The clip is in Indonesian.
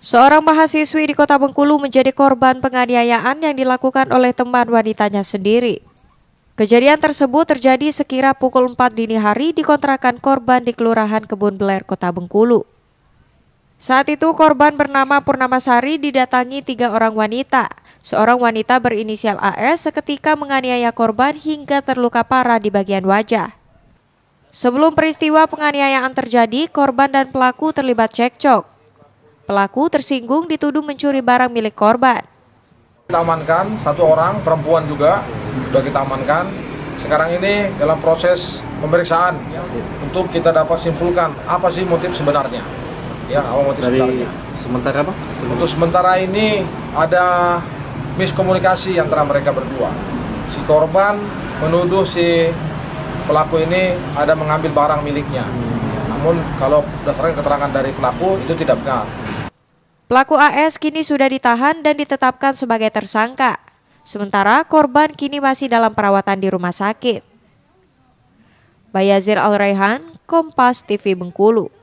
Seorang mahasiswi di Kota Bengkulu menjadi korban penganiayaan yang dilakukan oleh teman wanitanya sendiri. Kejadian tersebut terjadi sekira pukul 4 dini hari di kontrakan korban di Kelurahan Kebun Beler, Kota Bengkulu. Saat itu korban bernama Purnamasari didatangi tiga orang wanita. Seorang wanita berinisial AS seketika menganiaya korban hingga terluka parah di bagian wajah. Sebelum peristiwa penganiayaan terjadi, korban dan pelaku terlibat cekcok. Pelaku tersinggung dituduh mencuri barang milik korban. Kita amankan satu orang perempuan juga sudah kita amankan. Sekarang ini dalam proses pemeriksaan untuk kita dapat simpulkan apa sih motif sebenarnya. Ya, apa motif Dari sebenarnya? Sementara apa? Sementara. Untuk sementara ini ada miskomunikasi antara mereka berdua. Si korban menuduh si pelaku ini ada mengambil barang miliknya. Namun kalau berdasarkan keterangan dari pelaku itu tidak benar. Pelaku AS kini sudah ditahan dan ditetapkan sebagai tersangka. Sementara korban kini masih dalam perawatan di rumah sakit. Bayazir Al-Raihan, Kompas TV Bengkulu.